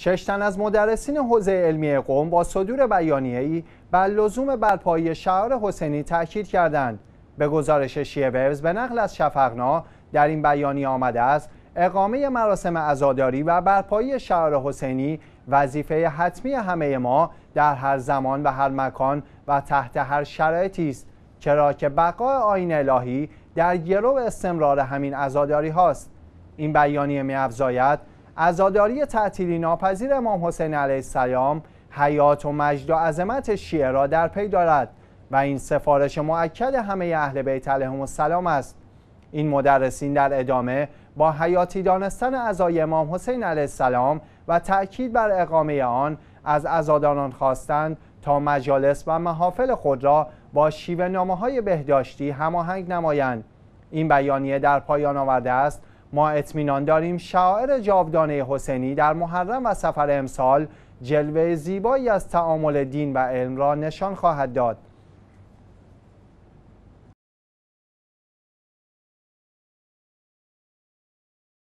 شش تن از مدرسین حوزه علمی قوم با صدور بیانیه‌ای بر لزوم برپایی شعار حسینی تاکید کردند. به گزارش ویوز به نقل از شفقنا در این بیانیه آمده است اقامه مراسم عزاداری و برپایی شعار حسینی وظیفه حتمی همه ما در هر زمان و هر مکان و تحت هر شرایطی است چرا که بقای آین الهی در گرو استمرار همین عزاداری هاست این بیانیه می‌افزاید عزاداری تعطیلی ناپذیر امام حسین علیه السلام حیات و مجد و عظمت شیعه را در پی دارد و این سفارش مؤکد همه اهل بیت علیهم السلام است این مدرسین در ادامه با حیاتی دانستن عزای امام حسین علیه السلام و تأکید بر اقامه آن از عزادانان خواستند تا مجالس و محافل خود را با شیوه نامه های بهداشتی هماهنگ نمایند این بیانیه در پایان آورده است ما اطمینان داریم شاعر جاودانه حسینی در محرم و سفر امسال جلوه زیبایی از تعامل دین و علم را نشان خواهد داد